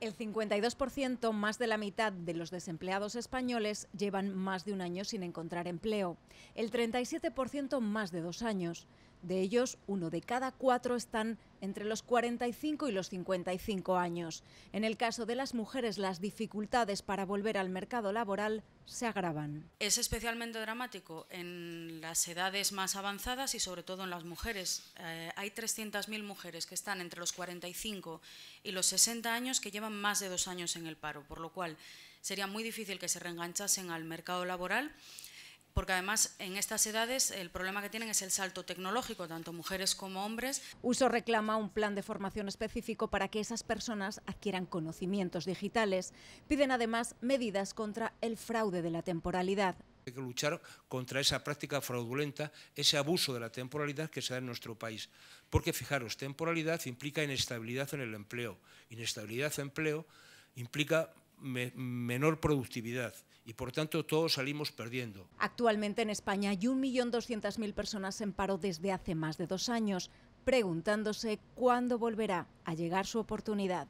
El 52%, más de la mitad de los desempleados españoles, llevan más de un año sin encontrar empleo. El 37% más de dos años. De ellos, uno de cada cuatro están entre los 45 y los 55 años. En el caso de las mujeres, las dificultades para volver al mercado laboral se agravan. Es especialmente dramático en las edades más avanzadas y sobre todo en las mujeres. Eh, hay 300.000 mujeres que están entre los 45 y los 60 años que llevan más de dos años en el paro, por lo cual sería muy difícil que se reenganchasen al mercado laboral porque además en estas edades el problema que tienen es el salto tecnológico, tanto mujeres como hombres. Uso reclama un plan de formación específico para que esas personas adquieran conocimientos digitales. Piden además medidas contra el fraude de la temporalidad. Hay que luchar contra esa práctica fraudulenta, ese abuso de la temporalidad que se da en nuestro país. Porque fijaros, temporalidad implica inestabilidad en el empleo. Inestabilidad en empleo implica menor productividad y por tanto todos salimos perdiendo. Actualmente en España hay 1.200.000 personas en paro desde hace más de dos años, preguntándose cuándo volverá a llegar su oportunidad.